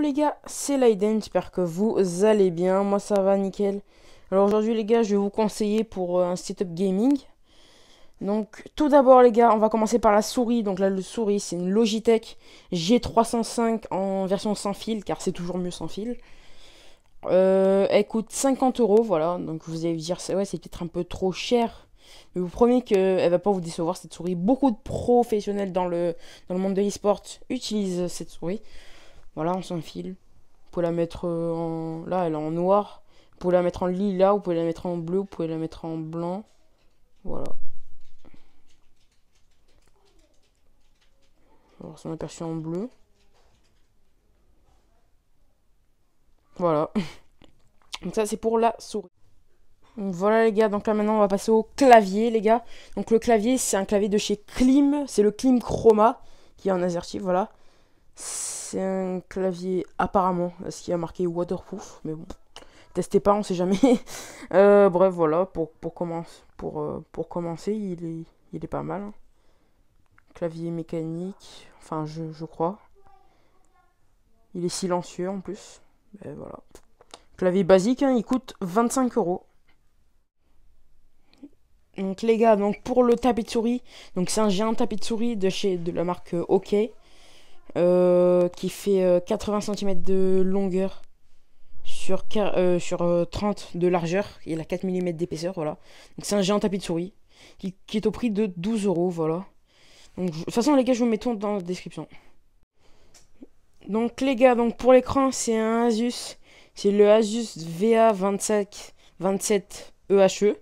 les gars, c'est Laiden, j'espère que vous allez bien, moi ça va nickel. Alors aujourd'hui les gars, je vais vous conseiller pour euh, un setup gaming. Donc tout d'abord les gars, on va commencer par la souris. Donc là le souris c'est une Logitech G305 en version sans fil, car c'est toujours mieux sans fil. Euh, elle coûte 50 euros, voilà, donc vous allez dire ouais c'est peut-être un peu trop cher. Mais vous promets qu'elle va pas vous décevoir cette souris. Beaucoup de professionnels dans le, dans le monde de l'e-sport utilisent cette souris. Voilà, on s'enfile. Vous pouvez la mettre euh, en... Là, elle est en noir. Vous pouvez la mettre en lilas, vous pouvez la mettre en bleu, vous pouvez la mettre en blanc. Voilà. Alors, son aperçu en bleu. Voilà. Donc ça, c'est pour la souris. voilà les gars, donc là maintenant on va passer au clavier les gars. Donc le clavier c'est un clavier de chez Klim, c'est le Klim Chroma qui est en azerty, voilà c'est un clavier apparemment, ce qui a marqué waterproof, mais bon, testez pas, on sait jamais. Euh, bref, voilà, pour, pour, euh, pour commencer, il est, il est pas mal. Hein. Clavier mécanique, enfin je, crois. Il est silencieux en plus. voilà. Clavier basique, hein, il coûte 25 euros. Donc les gars, donc pour le tapis de souris, donc c'est un géant tapis de souris de chez de la marque euh, OK. Euh, qui fait 80 euh, cm de longueur sur, 30 euh, de largeur. Il a 4 mm d'épaisseur, voilà. c'est un géant tapis de souris qui, est au prix de 12 euros, voilà. de toute façon, les gars, je vous mettons dans la description. Donc les gars, donc pour l'écran, c'est un Asus. C'est le Asus va 27 EHE.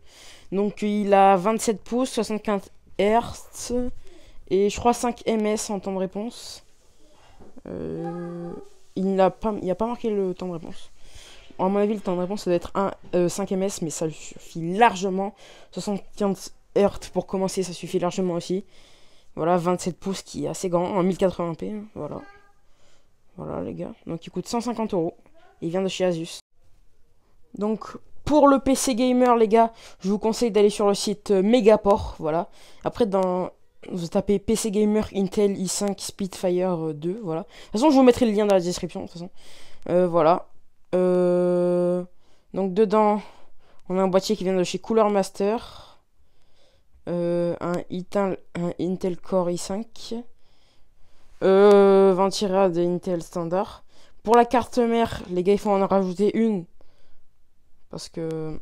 Donc il a 27 pouces, 75 Hz et je crois 5 ms en temps de réponse. Euh, il n'a pas, pas marqué le temps de réponse. En mon avis, le temps de réponse, ça doit être un, 5 euh, ms, mais ça suffit largement. 75 Hz pour commencer, ça suffit largement aussi. Voilà, 27 pouces qui est assez grand, en 1080p. Hein, voilà. Voilà, les gars. Donc, il coûte 150 euros. Il vient de chez Asus. Donc, pour le PC gamer, les gars, je vous conseille d'aller sur le site euh, Megaport. Voilà. Après, dans vous tapez PC Gamer Intel i5 Speedfire 2, voilà. De toute façon, je vous mettrai le lien dans la description, de toute façon. Euh, voilà. Euh, donc dedans, on a un boîtier qui vient de chez Cooler Master. Euh, un, Intel, un Intel Core i5. Euh, Ventira de Intel Standard. Pour la carte mère, les gars, il faut en rajouter une. Parce que...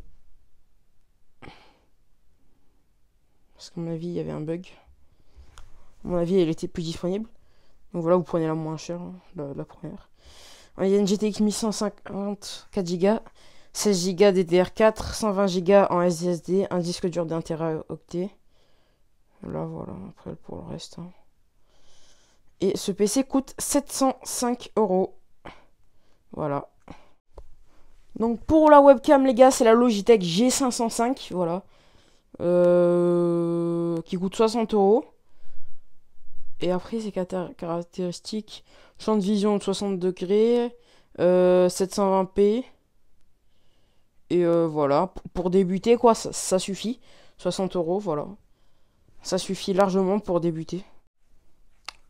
Parce qu'à mon avis, il y avait un bug. A mon avis, elle était plus disponible. Donc voilà, vous prenez la moins chère, hein, la, première. Il y a une GTX 4Go, 16Go DDR4, 120Go en SSD, un disque dur d'un octet. Là voilà, après pour le reste. Hein. Et ce PC coûte 705 euros. Voilà. Donc pour la webcam les gars, c'est la Logitech G505, voilà. Euh, qui coûte 60 euros. Et après, ses caractéristiques champ de vision de 60 degrés, 720p. Euh, et euh, voilà, pour débuter, quoi, ça, suffit. 60 euros, voilà. Ça suffit largement pour débuter.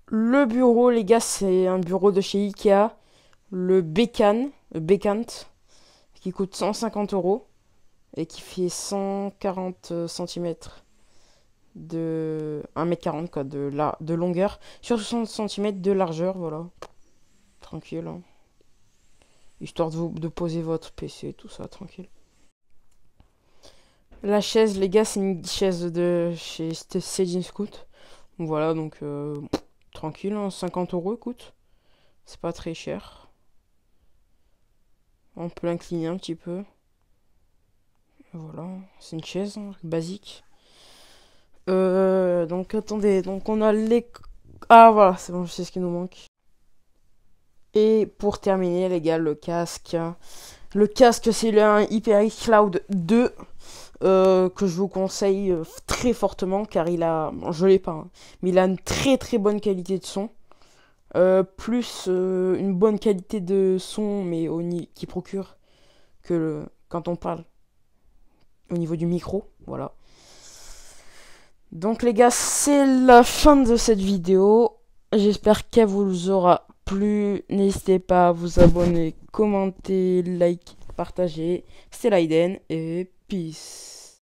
Le bureau, les gars, c'est un bureau de chez Ikea. Le Becan, qui coûte 150 euros et qui fait 140 cm de 1m40 de, la... de longueur sur 60 cm de largeur, voilà. Tranquille, hein. Histoire de, vous... de poser votre PC, tout ça, tranquille. La chaise, les gars, c'est une chaise de chez Céline Scout. Voilà, donc euh, tranquille, 50 hein, euros coûte. C'est pas très cher. On peut l'incliner un petit peu. Voilà, c'est une chaise hein, basique. Euh, donc attendez, donc on a les... Ah voilà, c'est bon, je sais ce qui nous manque. Et pour terminer les gars, le casque. Le casque c'est le HyperX Cloud 2. Euh, que je vous conseille euh, très fortement car il a, je l'ai pas, hein, mais il a une très très bonne qualité de son, euh, plus une bonne qualité de son mais au qui procure que quand on parle au niveau du micro, voilà. Donc les gars, c'est la fin de cette vidéo. J'espère qu'elle vous aura plu. N'hésitez pas à vous abonner, commenter, liker, partager. C'était Laiden et peace.